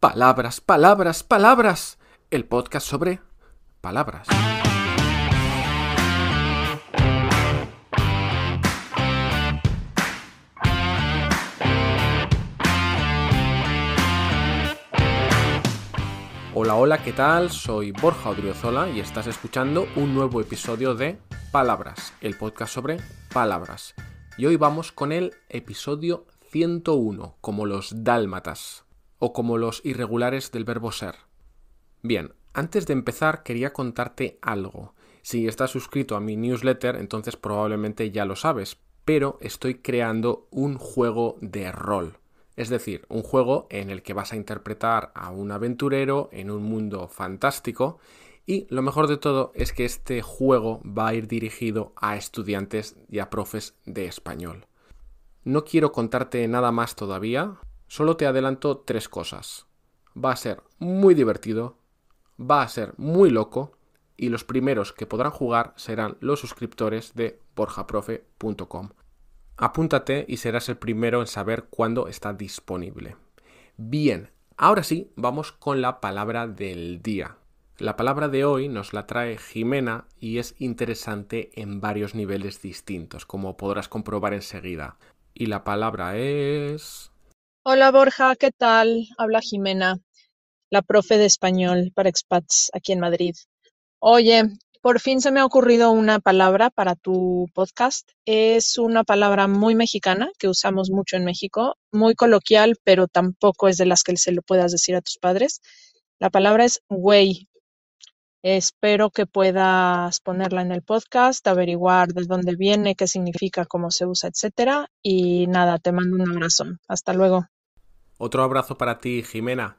Palabras, palabras, palabras. El podcast sobre palabras. Hola, hola, ¿qué tal? Soy Borja Odriozola y estás escuchando un nuevo episodio de Palabras, el podcast sobre palabras. Y hoy vamos con el episodio 101, como los dálmatas o como los irregulares del verbo ser. Bien, antes de empezar quería contarte algo. Si estás suscrito a mi newsletter, entonces probablemente ya lo sabes, pero estoy creando un juego de rol. Es decir, un juego en el que vas a interpretar a un aventurero en un mundo fantástico y lo mejor de todo es que este juego va a ir dirigido a estudiantes y a profes de español. No quiero contarte nada más todavía, Solo te adelanto tres cosas. Va a ser muy divertido, va a ser muy loco y los primeros que podrán jugar serán los suscriptores de borjaprofe.com. Apúntate y serás el primero en saber cuándo está disponible. Bien, ahora sí, vamos con la palabra del día. La palabra de hoy nos la trae Jimena y es interesante en varios niveles distintos, como podrás comprobar enseguida. Y la palabra es... Hola Borja, ¿qué tal? Habla Jimena, la profe de español para expats aquí en Madrid. Oye, por fin se me ha ocurrido una palabra para tu podcast. Es una palabra muy mexicana que usamos mucho en México, muy coloquial, pero tampoco es de las que se lo puedas decir a tus padres. La palabra es güey. Espero que puedas ponerla en el podcast, averiguar de dónde viene, qué significa, cómo se usa, etcétera. Y nada, te mando un abrazo. Hasta luego. Otro abrazo para ti, Jimena.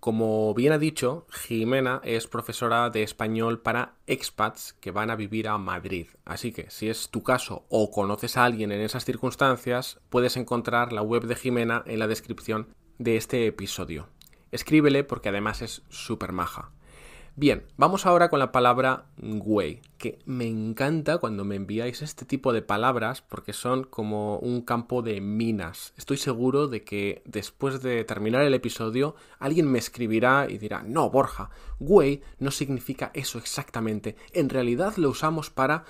Como bien ha dicho, Jimena es profesora de español para expats que van a vivir a Madrid. Así que si es tu caso o conoces a alguien en esas circunstancias, puedes encontrar la web de Jimena en la descripción de este episodio. Escríbele porque además es súper maja. Bien, vamos ahora con la palabra güey, que me encanta cuando me enviáis este tipo de palabras porque son como un campo de minas. Estoy seguro de que después de terminar el episodio alguien me escribirá y dirá, no, Borja, güey no significa eso exactamente. En realidad lo usamos para...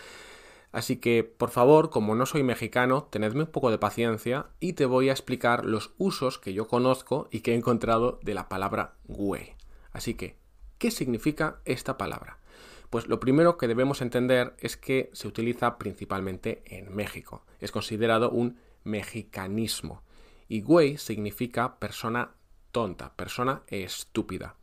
Así que, por favor, como no soy mexicano, tenedme un poco de paciencia y te voy a explicar los usos que yo conozco y que he encontrado de la palabra güey. Así que, ¿Qué significa esta palabra? Pues lo primero que debemos entender es que se utiliza principalmente en México. Es considerado un mexicanismo. Y güey significa persona tonta, persona estúpida.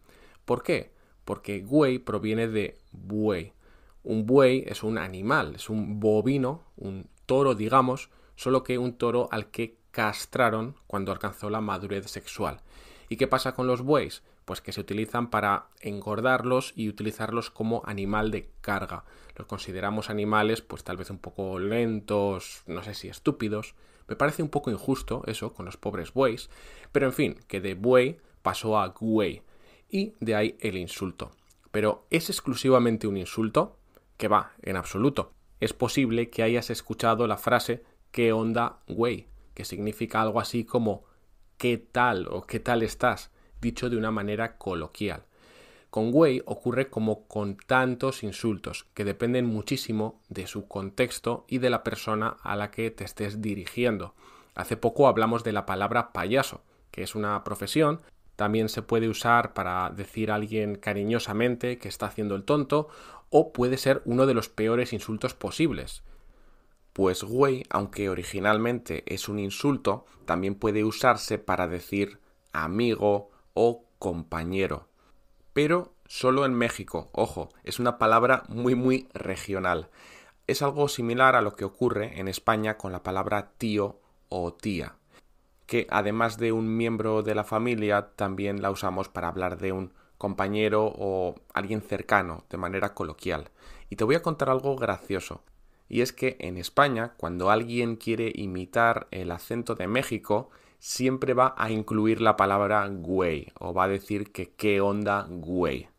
¿Por qué? Porque güey proviene de buey. Un buey es un animal, es un bovino, un toro, digamos, solo que un toro al que castraron cuando alcanzó la madurez sexual. ¿Y qué pasa con los bueyes? pues que se utilizan para engordarlos y utilizarlos como animal de carga. Los consideramos animales pues tal vez un poco lentos, no sé si estúpidos. Me parece un poco injusto eso con los pobres bueyes, pero en fin, que de buey pasó a güey y de ahí el insulto. Pero ¿es exclusivamente un insulto? Que va, en absoluto. Es posible que hayas escuchado la frase ¿qué onda, güey? que significa algo así como ¿qué tal o qué tal estás? dicho de una manera coloquial. Con güey ocurre como con tantos insultos, que dependen muchísimo de su contexto y de la persona a la que te estés dirigiendo. Hace poco hablamos de la palabra payaso, que es una profesión, también se puede usar para decir a alguien cariñosamente que está haciendo el tonto, o puede ser uno de los peores insultos posibles. Pues güey, aunque originalmente es un insulto, también puede usarse para decir amigo, o compañero. Pero solo en México, ojo, es una palabra muy muy regional. Es algo similar a lo que ocurre en España con la palabra tío o tía, que además de un miembro de la familia también la usamos para hablar de un compañero o alguien cercano de manera coloquial. Y te voy a contar algo gracioso. Y es que en España, cuando alguien quiere imitar el acento de México, siempre va a incluir la palabra güey o va a decir que qué onda güey.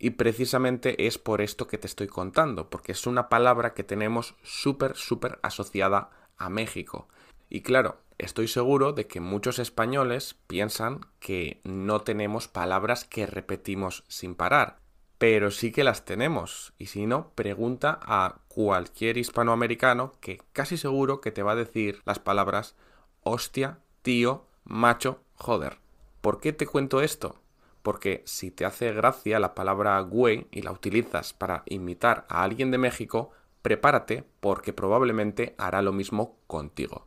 Y precisamente es por esto que te estoy contando, porque es una palabra que tenemos súper, súper asociada a México. Y claro, estoy seguro de que muchos españoles piensan que no tenemos palabras que repetimos sin parar, pero sí que las tenemos. Y si no, pregunta a cualquier hispanoamericano que casi seguro que te va a decir las palabras hostia, tío, macho, joder. ¿Por qué te cuento esto? Porque si te hace gracia la palabra güey y la utilizas para imitar a alguien de México, prepárate porque probablemente hará lo mismo contigo.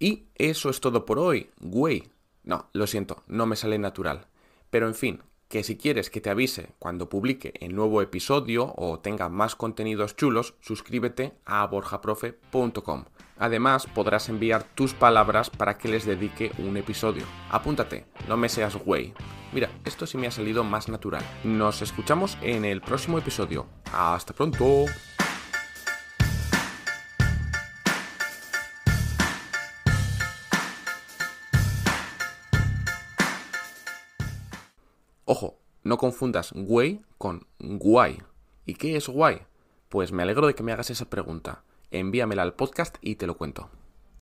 Y eso es todo por hoy, güey. No, lo siento, no me sale natural. Pero en fin, que si quieres que te avise cuando publique el nuevo episodio o tenga más contenidos chulos, suscríbete a borjaprofe.com. Además, podrás enviar tus palabras para que les dedique un episodio. Apúntate, no me seas güey. Mira, esto sí me ha salido más natural. Nos escuchamos en el próximo episodio. Hasta pronto. Ojo, no confundas güey con guay. ¿Y qué es guay? Pues me alegro de que me hagas esa pregunta. Envíamela al podcast y te lo cuento.